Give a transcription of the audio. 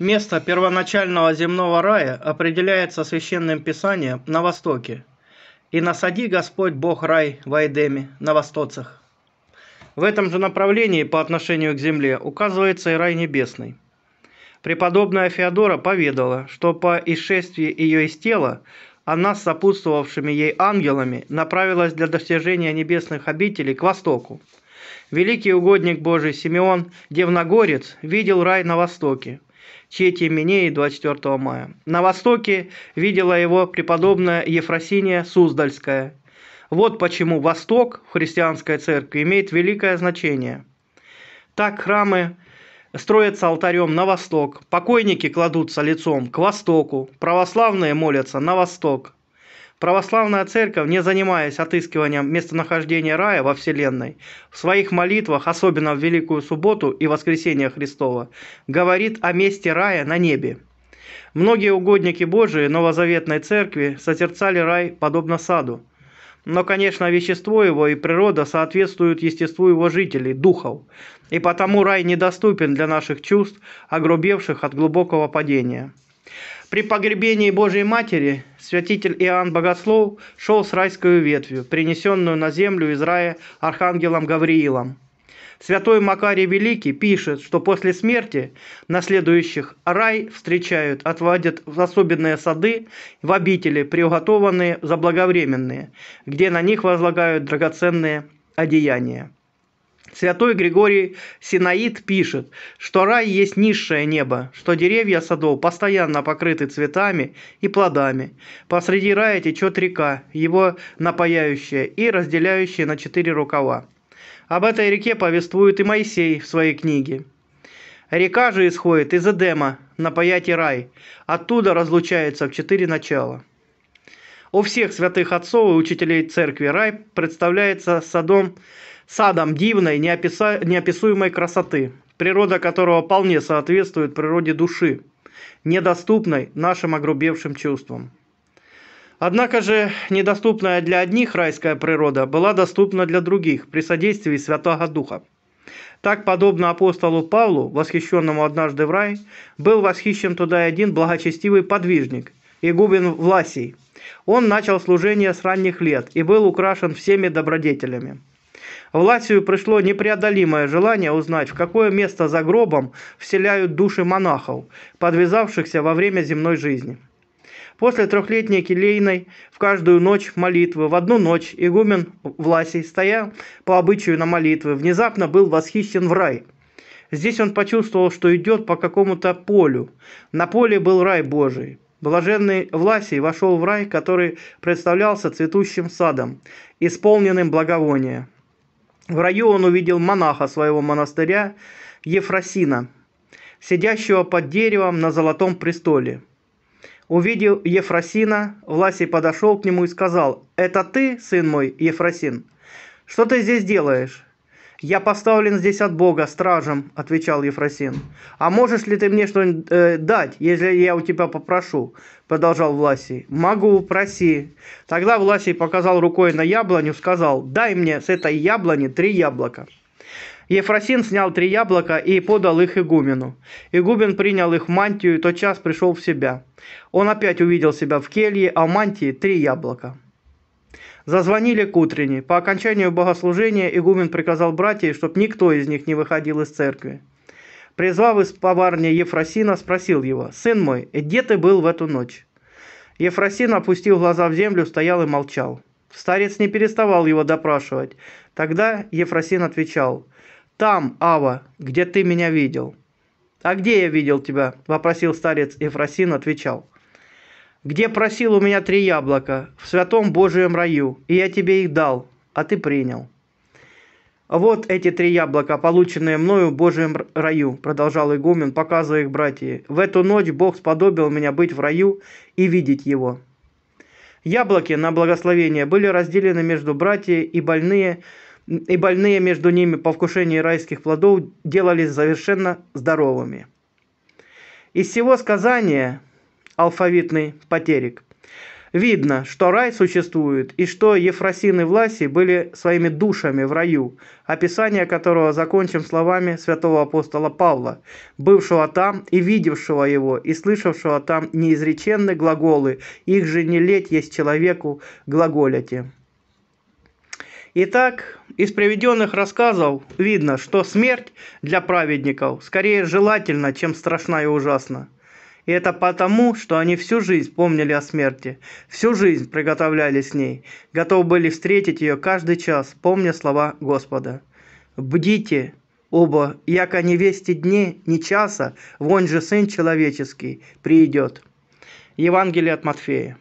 Место первоначального земного рая определяется Священным Писанием на востоке. «И насади Господь Бог рай в Айдеме, на восточах». В этом же направлении по отношению к земле указывается и рай небесный. Преподобная Феодора поведала, что по исшествии ее из тела она с сопутствовавшими ей ангелами направилась для достижения небесных обителей к востоку. Великий угодник Божий Симеон, Девногорец, видел рай на востоке, Чети Минеи 24 мая. На востоке видела его преподобная Ефросиния Суздальская. Вот почему Восток в христианской церкви имеет великое значение. Так храмы строятся алтарем на восток, покойники кладутся лицом к востоку, православные молятся на восток, Православная церковь, не занимаясь отыскиванием местонахождения рая во Вселенной, в своих молитвах, особенно в Великую Субботу и Воскресение Христова, говорит о месте рая на небе. Многие угодники Божии новозаветной церкви созерцали рай подобно саду. Но, конечно, вещество его и природа соответствуют естеству его жителей, духов, и потому рай недоступен для наших чувств, огрубевших от глубокого падения. При погребении Божьей Матери святитель Иоанн Богослов шел с райской ветвью, принесенную на землю из рая архангелом Гавриилом. Святой Макарий Великий пишет, что после смерти наследующих рай встречают, отводят в особенные сады, в обители, приуготованные заблаговременные, где на них возлагают драгоценные одеяния. Святой Григорий Синаид пишет, что рай есть низшее небо, что деревья садов постоянно покрыты цветами и плодами. Посреди рая течет река, его напаяющая и разделяющая на четыре рукава. Об этой реке повествует и Моисей в своей книге. Река же исходит из Эдема, напаять и рай. Оттуда разлучается в четыре начала. У всех святых отцов и учителей церкви рай представляется садом садом дивной, неописа... неописуемой красоты, природа которого вполне соответствует природе души, недоступной нашим огрубевшим чувствам. Однако же недоступная для одних райская природа была доступна для других при содействии Святого Духа. Так, подобно апостолу Павлу, восхищенному однажды в рай, был восхищен туда один благочестивый подвижник, Игубин Власий. Он начал служение с ранних лет и был украшен всеми добродетелями. В Латию пришло непреодолимое желание узнать, в какое место за гробом вселяют души монахов, подвязавшихся во время земной жизни. После трехлетней келейной в каждую ночь молитвы, в одну ночь игумен Власий, стоя по обычаю на молитвы, внезапно был восхищен в рай. Здесь он почувствовал, что идет по какому-то полю. На поле был рай Божий. Блаженный Власий вошел в рай, который представлялся цветущим садом, исполненным благовония. В раю он увидел монаха своего монастыря Ефросина, сидящего под деревом на золотом престоле. Увидев Ефросина, Власий подошел к нему и сказал, «Это ты, сын мой, Ефросин? Что ты здесь делаешь?» «Я поставлен здесь от Бога, стражем», — отвечал Ефросин. «А можешь ли ты мне что-нибудь э, дать, если я у тебя попрошу?» — продолжал Власий. «Могу, проси». Тогда Власий показал рукой на яблоню, сказал, «Дай мне с этой яблони три яблока». Ефросин снял три яблока и подал их игумену. Игумен принял их в мантию и тотчас пришел в себя. Он опять увидел себя в келье, а в мантии три яблока. Зазвонили к утренней. По окончанию богослужения игумен приказал братьям, чтоб никто из них не выходил из церкви. Призвав из поварни Ефросина, спросил его, «Сын мой, где ты был в эту ночь?» Ефросин, опустил глаза в землю, стоял и молчал. Старец не переставал его допрашивать. Тогда Ефросин отвечал, «Там, Ава, где ты меня видел». «А где я видел тебя?» – вопросил старец Ефросин, отвечал – где просил у меня три яблока в святом Божьем раю, и я тебе их дал, а ты принял». «Вот эти три яблока, полученные мною в Божьем раю», – продолжал игумен, показывая их братья. «В эту ночь Бог сподобил меня быть в раю и видеть его». Яблоки на благословение были разделены между братья и больные, и больные между ними по вкушении райских плодов делались совершенно здоровыми. Из всего сказания алфавитный потерик. Видно, что рай существует и что Ефросин и Власий были своими душами в раю, описание которого закончим словами святого апостола Павла, бывшего там и видевшего его, и слышавшего там неизреченные глаголы, их же не леть есть человеку глаголяте. Итак, из приведенных рассказов видно, что смерть для праведников скорее желательна, чем страшна и ужасна. И это потому, что они всю жизнь помнили о смерти, всю жизнь приготовлялись к ней, готовы были встретить ее каждый час, помня слова Господа. «Бдите, оба, яко вести дне, не часа, вон же Сын Человеческий придет». Евангелие от Матфея.